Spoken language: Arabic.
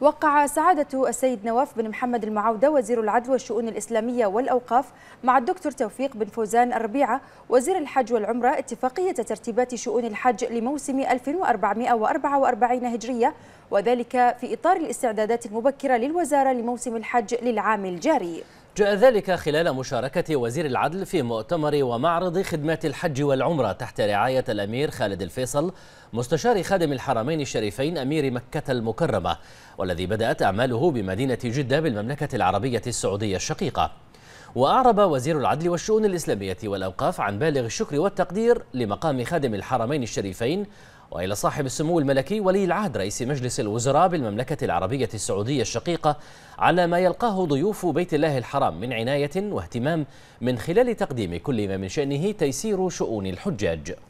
وقع سعادة السيد نواف بن محمد المعودة وزير العدل والشؤون الإسلامية والأوقاف مع الدكتور توفيق بن فوزان الربيعة وزير الحج والعمرة اتفاقية ترتيبات شؤون الحج لموسم 1444 هجرية وذلك في إطار الاستعدادات المبكرة للوزارة لموسم الحج للعام الجاري جاء ذلك خلال مشاركة وزير العدل في مؤتمر ومعرض خدمات الحج والعمرة تحت رعاية الأمير خالد الفيصل مستشار خادم الحرمين الشريفين أمير مكة المكرمة والذي بدأت أعماله بمدينة جدة بالمملكة العربية السعودية الشقيقة وأعرب وزير العدل والشؤون الإسلامية والأوقاف عن بالغ الشكر والتقدير لمقام خادم الحرمين الشريفين وإلى صاحب السمو الملكي ولي العهد رئيس مجلس الوزراء بالمملكة العربية السعودية الشقيقة على ما يلقاه ضيوف بيت الله الحرام من عناية واهتمام من خلال تقديم كل ما من شأنه تيسير شؤون الحجاج